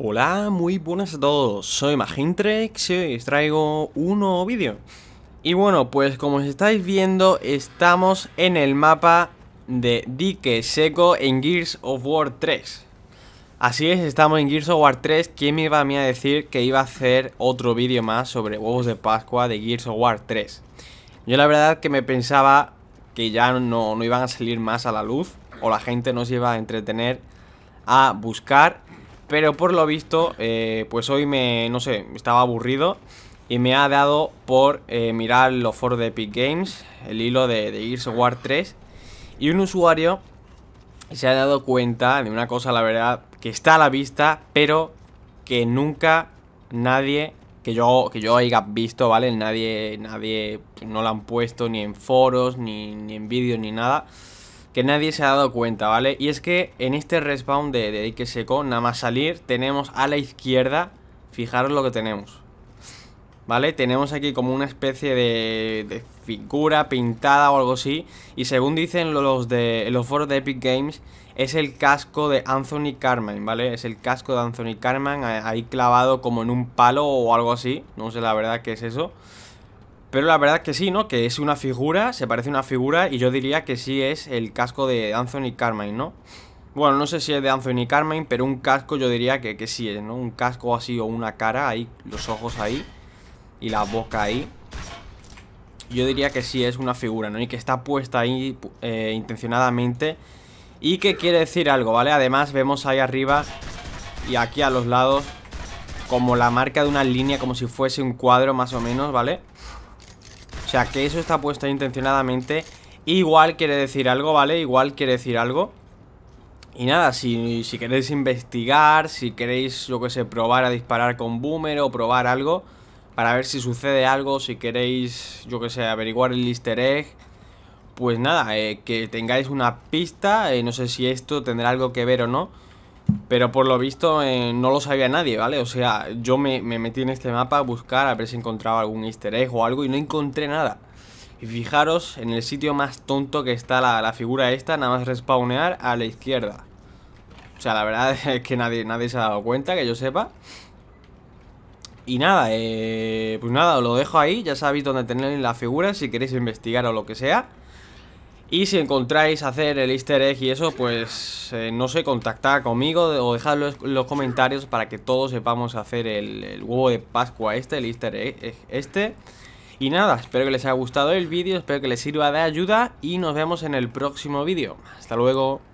Hola, muy buenas a todos, soy Magintrex y hoy os traigo un nuevo vídeo Y bueno, pues como os estáis viendo, estamos en el mapa de Dique Seco en Gears of War 3 Así es, estamos en Gears of War 3, ¿quién me iba a, mí a decir que iba a hacer otro vídeo más sobre huevos de Pascua de Gears of War 3? Yo la verdad que me pensaba que ya no, no iban a salir más a la luz o la gente nos iba a entretener a buscar pero por lo visto, eh, pues hoy me, no sé, estaba aburrido y me ha dado por eh, mirar los foros de Epic Games, el hilo de, de Gears War 3. Y un usuario se ha dado cuenta de una cosa, la verdad, que está a la vista, pero que nunca nadie que yo, que yo haya visto, ¿vale? Nadie, nadie pues, no la han puesto ni en foros, ni, ni en vídeos, ni nada que nadie se ha dado cuenta, ¿vale? Y es que en este respawn de, de Ike Seco, nada más salir, tenemos a la izquierda, fijaros lo que tenemos. ¿Vale? Tenemos aquí como una especie de, figura pintada o algo así. Y según dicen los de los foros de Epic Games, es el casco de Anthony Carmen, ¿vale? Es el casco de Anthony Carmen ahí clavado como en un palo o algo así. No sé la verdad qué es eso. Pero la verdad que sí, ¿no? Que es una figura, se parece a una figura y yo diría que sí es el casco de Anthony Carmine, ¿no? Bueno, no sé si es de Anthony Carmine, pero un casco yo diría que, que sí es, ¿no? Un casco así o una cara ahí, los ojos ahí y la boca ahí. Yo diría que sí es una figura, ¿no? Y que está puesta ahí eh, intencionadamente y que quiere decir algo, ¿vale? Además vemos ahí arriba y aquí a los lados como la marca de una línea, como si fuese un cuadro más o menos, ¿vale? vale o sea, que eso está puesto intencionadamente Igual quiere decir algo, ¿vale? Igual quiere decir algo Y nada, si, queréis investigar Si queréis, yo que sé, probar a disparar con boomer O probar algo Para ver si sucede algo Si queréis, yo que sé, averiguar el easter egg Pues nada, eh, que tengáis una pista eh, No sé si esto tendrá algo que ver o no pero por lo visto eh, no lo sabía nadie, ¿vale? O sea, yo me, metí en este mapa a buscar a ver si encontraba algún easter egg o algo y no encontré nada. Y fijaros en el sitio más tonto que está la, figura esta, nada más respawnear a la izquierda. O sea, la verdad es que nadie, se ha dado cuenta, que yo sepa. Y nada, eh, pues nada, os lo dejo ahí, ya sabéis dónde tenéis la figura si queréis investigar o lo que sea. Y si encontráis hacer el easter egg y eso, pues eh, no sé, contactad conmigo o dejad los, comentarios para que todos sepamos hacer el, el, huevo de Pascua este, el easter egg eh, este. Y nada, espero que les haya gustado el vídeo, espero que les sirva de ayuda y nos vemos en el próximo vídeo. Hasta luego.